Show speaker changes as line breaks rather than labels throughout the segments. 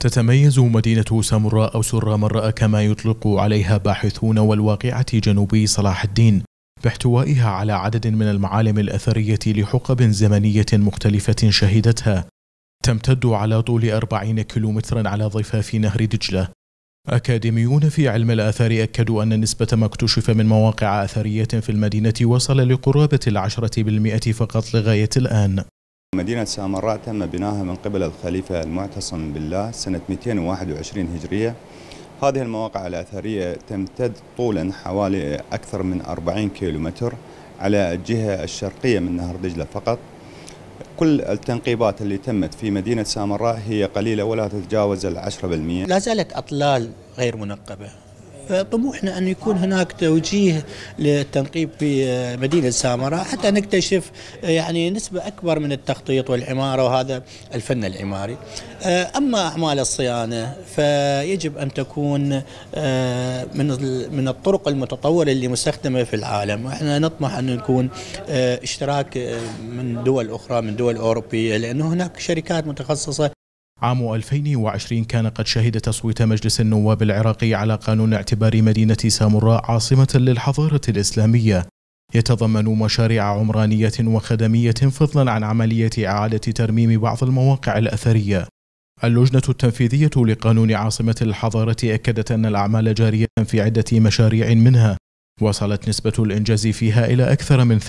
تتميز مدينة سامراء أو سرة مراء كما يطلق عليها باحثون والواقعة جنوبي صلاح الدين باحتوائها على عدد من المعالم الأثرية لحقب زمنية مختلفة شهدتها تمتد على طول أربعين كيلومترا على ضفاف نهر دجلة أكاديميون في علم الآثار أكدوا أن نسبة ما اكتشف من مواقع أثرية في المدينة وصل لقرابة العشرة بالمئة فقط لغاية الآن
مدينة سامراء تم بناها من قبل الخليفة المعتصم بالله سنة 221 هجرية هذه المواقع الأثرية تمتد طولا حوالي أكثر من 40 كيلومتر على الجهة الشرقية من نهر دجلة فقط كل التنقيبات اللي تمت في مدينة سامراء هي قليلة ولا تتجاوز العشرة بالمئة لا
زالت أطلال غير منقبة طموحنا أن يكون هناك توجيه للتنقيب في مدينة سامرة حتى نكتشف يعني نسبة أكبر من التخطيط والعمارة وهذا الفن العماري آه، أما أعمال الصيانة فيجب أن تكون آه، من من الطرق المتطورة اللي مستخدمة في العالم وإحنا نطمح أن يكون آه، اشتراك من دول أخرى من دول أوروبية لأنه هناك شركات متخصصة
عام 2020 كان قد شهد تصويت مجلس النواب العراقي على قانون اعتبار مدينة سامراء عاصمة للحضارة الإسلامية يتضمن مشاريع عمرانية وخدمية فضلا عن عملية إعادة ترميم بعض المواقع الأثرية اللجنة التنفيذية لقانون عاصمة الحضارة أكدت أن الأعمال جارية في عدة مشاريع منها وصلت نسبة الإنجاز فيها إلى أكثر من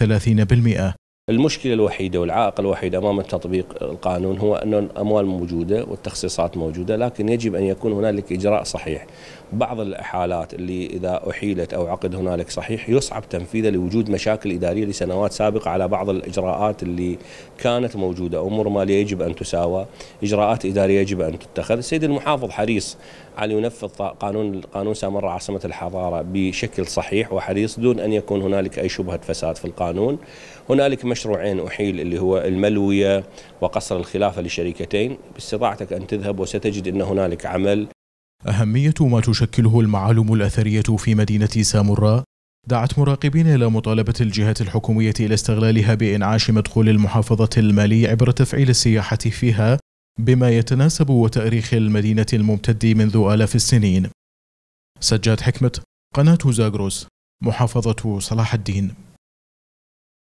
30%
المشكله الوحيده والعائق الوحيد امام تطبيق القانون هو ان الاموال موجوده والتخصيصات موجوده لكن يجب ان يكون هنالك اجراء صحيح بعض الحالات اللي إذا أحيلت أو عقد هنالك صحيح يصعب تنفيذه لوجود مشاكل إدارية لسنوات سابقة على بعض الإجراءات اللي كانت موجودة أمور مالية يجب أن تساوى إجراءات إدارية يجب أن تتخذ السيد المحافظ حريص على ينفذ قانون قانون سامر عاصمة الحضارة بشكل صحيح وحريص دون أن يكون هنالك أي شبهة فساد في القانون هنالك مشروعين أحيل اللي هو الملوية وقصر الخلافة لشركتين باستطاعتك أن تذهب وستجد أن هنالك عمل
أهمية ما تشكله المعالم الأثرية في مدينة سامراء دعت مراقبين إلى مطالبة الجهات الحكومية إلى استغلالها بإنعاش مدخول المحافظة المالي عبر تفعيل السياحة فيها بما يتناسب وتأريخ المدينة الممتد منذ آلاف السنين سجاد حكمة قناة زاغروس محافظة صلاح الدين